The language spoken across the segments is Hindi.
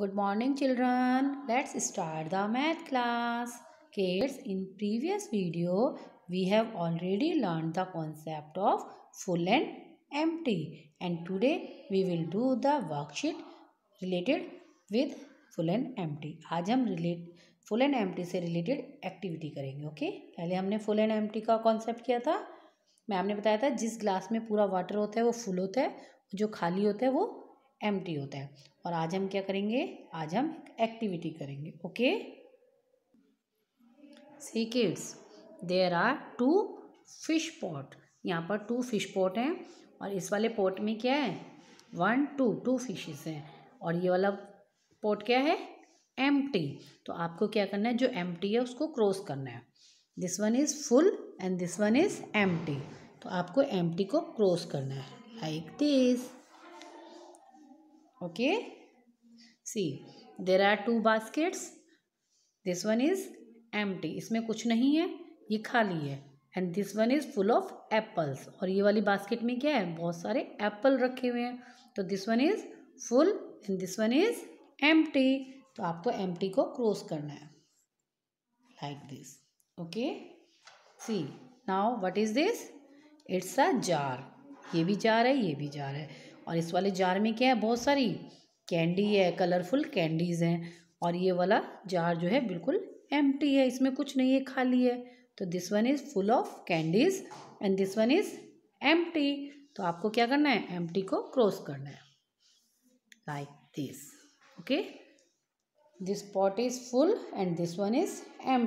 Good morning children let's start the math class cares in previous video we have already learn the concept of full and empty and today we will do the worksheet related with full and empty आज हम relate full and empty से रिलेटेड एक्टिविटी करेंगे ओके okay? पहले हमने फुल एंड एम टी का कॉन्सेप्ट किया था मैम ने बताया था जिस ग्लास में पूरा वाटर होता है वो फुल होता है जो खाली होता है वो एम होता है और आज हम क्या करेंगे आज हम एक्टिविटी करेंगे okay see kids there are two fish pot यहाँ पर टू फिश पॉट हैं और इस वाले पॉट में क्या है वन टू टू फिशेस हैं और ये वाला पॉट क्या है एम तो आपको क्या करना है जो एम है उसको क्रॉस करना है this one is full and this one is एम तो आपको एम को क्रॉस करना है like this okay see there are two baskets this one is empty इसमें कुछ नहीं है ये खाली है and this one is full of apples और ये वाली बास्केट में क्या है बहुत सारे एप्पल रखे हुए हैं तो this one is full and this one is empty तो आपको एम्प्टी को क्रॉस करना है like this okay see now what is this it's a jar ये भी जार है ये भी जार है और इस वाले जार में क्या है बहुत सारी कैंडी है कलरफुल कैंडीज़ हैं और ये वाला जार जो है बिल्कुल एम है इसमें कुछ नहीं है खाली है तो this one is full of candies and this one is एम तो आपको क्या करना है एम को क्रॉस करना है like this okay this pot is full and this one is M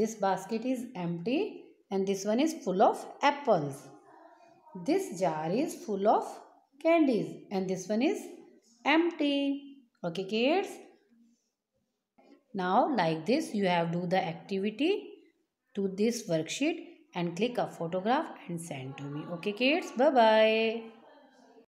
this basket is M and this one is full of apples this jar is full of candies and this one is empty. Okay kids. Now like this you have do the activity to this worksheet and click a photograph and send to me. Okay kids. Bye-bye.